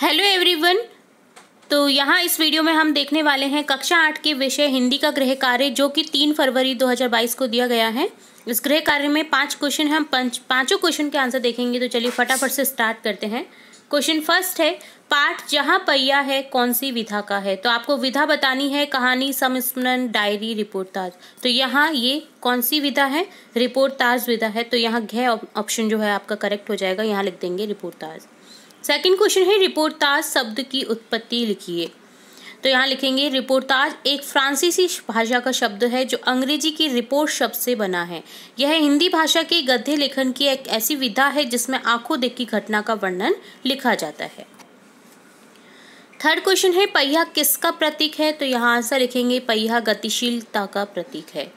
hello everyone तो यहाँ इस वीडियो में हम देखने वाले हैं कक्षा आठ के विषय हिंदी का गृह कार्य जो कि तीन फरवरी 2022 को दिया गया है इस गृह कार्य में पांच क्वेश्चन हम पंच पांचों क्वेश्चन के आंसर देखेंगे तो चलिए फटाफट से स्टार्ट करते हैं क्वेश्चन फर्स्ट है पाठ जहाँ पहिया है कौन सी विधा का है तो आपको विधा बतानी है कहानी समस्मरण डायरी ताज तो यहाँ ये कौन सी विधा है ताज विधा है तो यहाँ घय ऑप्शन जो है आपका करेक्ट हो जाएगा यहाँ लिख देंगे रिपोर्टाज सेकंड क्वेश्चन है रिपोर्टाज शब्द की उत्पत्ति लिखिए तो यहाँ लिखेंगे रिपोर्टाज एक फ्रांसीसी भाषा का शब्द है जो अंग्रेजी की रिपोर्ट शब्द से बना है यह हिंदी भाषा के गद्य लेखन की एक ऐसी विधा है जिसमें आंखों देखी घटना का वर्णन लिखा जाता है थर्ड क्वेश्चन है पहिया किसका प्रतीक है तो यहाँ आंसर लिखेंगे पहिया गतिशीलता का प्रतीक है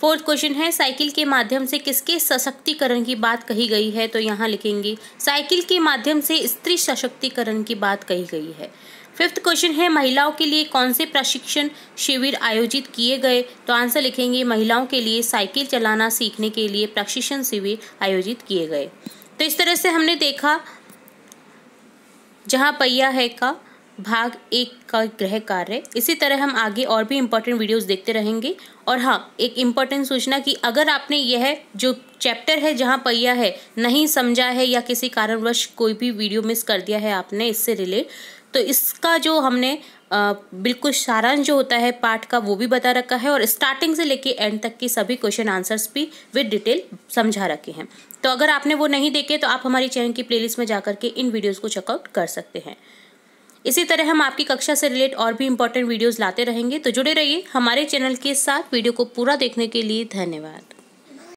फोर्थ क्वेश्चन है साइकिल के माध्यम से किसके सशक्तिकरण की बात कही गई है तो यहाँ लिखेंगे साइकिल के माध्यम से स्त्री सशक्तिकरण की बात कही गई है फिफ्थ क्वेश्चन है महिलाओं के लिए कौन से प्रशिक्षण शिविर आयोजित किए गए तो आंसर लिखेंगे महिलाओं के लिए साइकिल चलाना सीखने के लिए प्रशिक्षण शिविर आयोजित किए गए तो इस तरह से हमने देखा जहाँ पहिया है का भाग एक का गृह कार्य इसी तरह हम आगे और भी इम्पोर्टेंट वीडियोस देखते रहेंगे और हाँ एक इम्पॉर्टेंट सूचना कि अगर आपने यह जो चैप्टर है जहाँ पहिया है नहीं समझा है या किसी कारणवश कोई भी वीडियो मिस कर दिया है आपने इससे रिलेट तो इसका जो हमने आ, बिल्कुल सारांश जो होता है पाठ का वो भी बता रखा है और स्टार्टिंग से लेके एंड तक की सभी क्वेश्चन आंसर्स भी विद डिटेल समझा रखे हैं तो अगर आपने वो नहीं देखे तो आप हमारी चैनल की प्लेलिस्ट में जाकर के इन वीडियोज़ को चेकआउट कर सकते हैं इसी तरह हम आपकी कक्षा से रिलेट और भी इंपॉर्टेंट वीडियोज़ लाते रहेंगे तो जुड़े रहिए हमारे चैनल के साथ वीडियो को पूरा देखने के लिए धन्यवाद